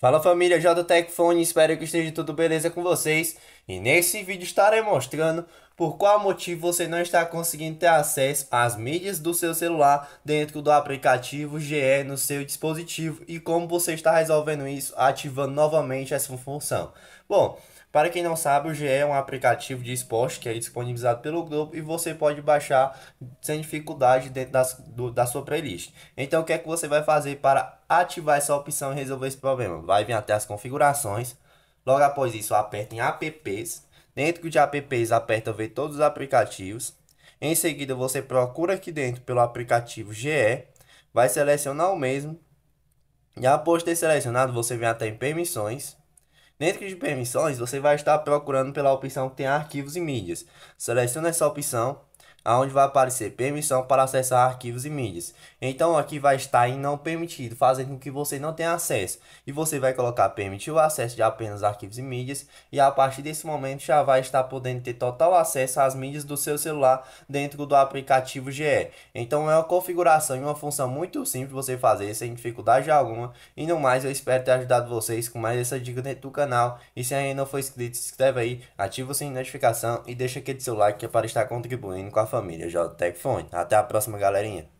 Fala família JTech Fone, espero que esteja tudo beleza com vocês. E nesse vídeo estarei mostrando por qual motivo você não está conseguindo ter acesso às mídias do seu celular dentro do aplicativo GE no seu dispositivo e como você está resolvendo isso ativando novamente essa função. Bom, para quem não sabe, o GE é um aplicativo de esporte que é disponibilizado pelo Globo e você pode baixar sem dificuldade dentro das, do, da sua playlist. Então, o que é que você vai fazer para ativar essa opção e resolver esse problema? Vai vir até as configurações Logo após isso, aperta em apps. Dentro de apps, aperta ver todos os aplicativos. Em seguida, você procura aqui dentro pelo aplicativo GE, vai selecionar o mesmo. E após ter selecionado, você vem até em permissões. Dentro de permissões, você vai estar procurando pela opção que tem arquivos e mídias. Seleciona essa opção onde vai aparecer permissão para acessar arquivos e mídias. Então aqui vai estar em não permitido, fazendo com que você não tenha acesso. E você vai colocar permitir o acesso de apenas arquivos e mídias e a partir desse momento já vai estar podendo ter total acesso às mídias do seu celular dentro do aplicativo GE. Então é uma configuração e uma função muito simples você fazer sem dificuldade alguma. E no mais eu espero ter ajudado vocês com mais essa dica dentro do canal. E se ainda não for inscrito, se inscreve aí, ativa o sininho de notificação e deixa aquele seu like que é para estar contribuindo com a família. Jotec Fonte. Até a próxima, galerinha.